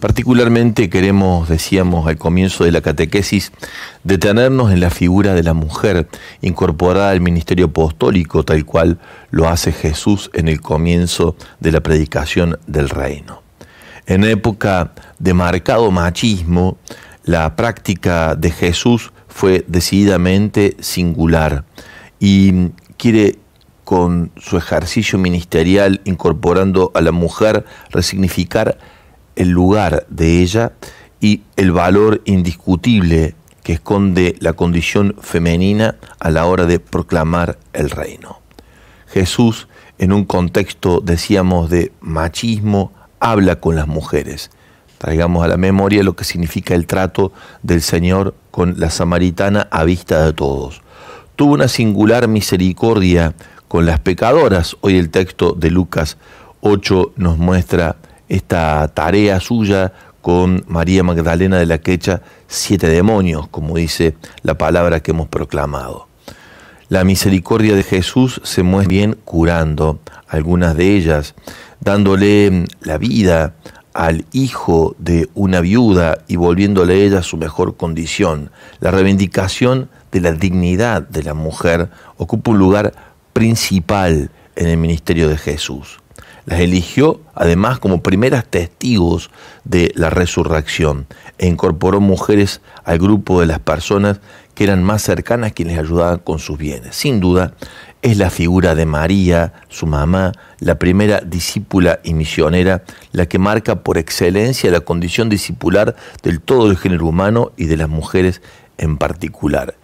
Particularmente queremos, decíamos al comienzo de la catequesis, detenernos en la figura de la mujer incorporada al ministerio apostólico, tal cual lo hace Jesús en el comienzo de la predicación del reino. En época de marcado machismo, la práctica de Jesús fue decididamente singular y quiere con su ejercicio ministerial incorporando a la mujer resignificar el lugar de ella y el valor indiscutible que esconde la condición femenina a la hora de proclamar el reino. Jesús, en un contexto, decíamos, de machismo, habla con las mujeres. Traigamos a la memoria lo que significa el trato del Señor con la samaritana a vista de todos. Tuvo una singular misericordia con las pecadoras. Hoy el texto de Lucas 8 nos muestra esta tarea suya con María Magdalena de la Quecha, siete demonios, como dice la palabra que hemos proclamado. La misericordia de Jesús se muestra bien curando algunas de ellas, dándole la vida al hijo de una viuda y volviéndole a ella su mejor condición. La reivindicación de la dignidad de la mujer ocupa un lugar principal en el ministerio de Jesús. Las eligió además como primeras testigos de la resurrección e incorporó mujeres al grupo de las personas que eran más cercanas quienes ayudaban con sus bienes. Sin duda, es la figura de María, su mamá, la primera discípula y misionera, la que marca por excelencia la condición discipular del todo el género humano y de las mujeres en particular.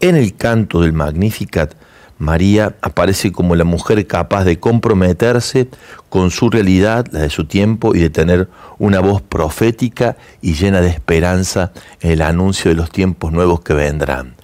En el canto del Magnificat, María aparece como la mujer capaz de comprometerse con su realidad, la de su tiempo, y de tener una voz profética y llena de esperanza en el anuncio de los tiempos nuevos que vendrán.